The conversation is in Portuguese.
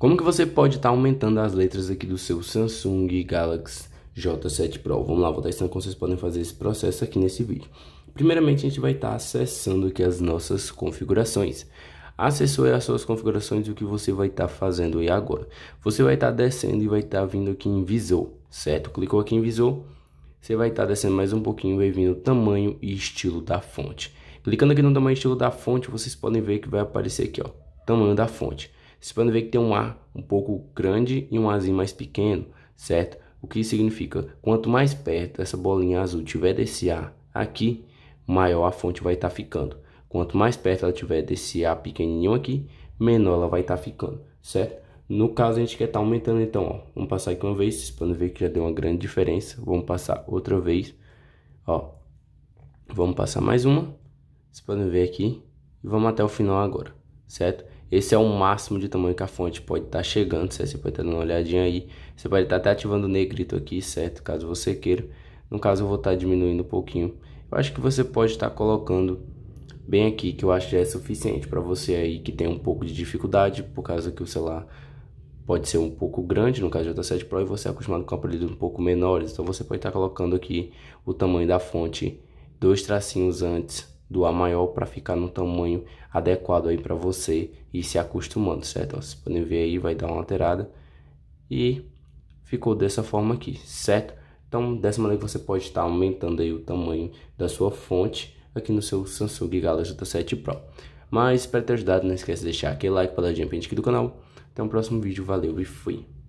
Como que você pode estar tá aumentando as letras aqui do seu Samsung Galaxy J7 Pro? Vamos lá, vou estar ensinando como vocês podem fazer esse processo aqui nesse vídeo. Primeiramente, a gente vai estar tá acessando aqui as nossas configurações. Acessou as suas configurações, o que você vai estar tá fazendo aí agora? Você vai estar tá descendo e vai estar tá vindo aqui em visor, certo? Clicou aqui em visor, você vai estar tá descendo mais um pouquinho, vai vindo tamanho e estilo da fonte. Clicando aqui no tamanho e estilo da fonte, vocês podem ver que vai aparecer aqui, ó, tamanho da fonte. Você pode ver que tem um A um pouco grande e um Azinho mais pequeno, certo? O que significa, quanto mais perto essa bolinha azul tiver desse A aqui, maior a fonte vai estar tá ficando. Quanto mais perto ela tiver desse A pequenininho aqui, menor ela vai estar tá ficando, certo? No caso, a gente quer estar tá aumentando, então, ó, vamos passar aqui uma vez, vocês podem ver que já deu uma grande diferença. Vamos passar outra vez, ó, vamos passar mais uma, vocês podem ver aqui, e vamos até o final agora, certo? Esse é o máximo de tamanho que a fonte pode estar tá chegando, certo? Você pode estar tá dando uma olhadinha aí. Você pode estar tá até ativando o negrito aqui, certo? Caso você queira. No caso, eu vou estar tá diminuindo um pouquinho. Eu acho que você pode estar tá colocando bem aqui, que eu acho que já é suficiente para você aí que tem um pouco de dificuldade, por causa que o celular pode ser um pouco grande, no caso do J7 Pro, e você é acostumado com aparelhos um pouco menores. Então, você pode estar tá colocando aqui o tamanho da fonte, dois tracinhos antes do A maior para ficar no tamanho adequado aí para você e se acostumando, certo? Vocês podem ver aí, vai dar uma alterada e ficou dessa forma aqui, certo? Então, dessa maneira você pode estar aumentando aí o tamanho da sua fonte aqui no seu Samsung Galaxy J7 Pro. Mas, espero ter ajudado, não esquece de deixar aquele like para dar de gente aqui do canal. Até o próximo vídeo, valeu e fui!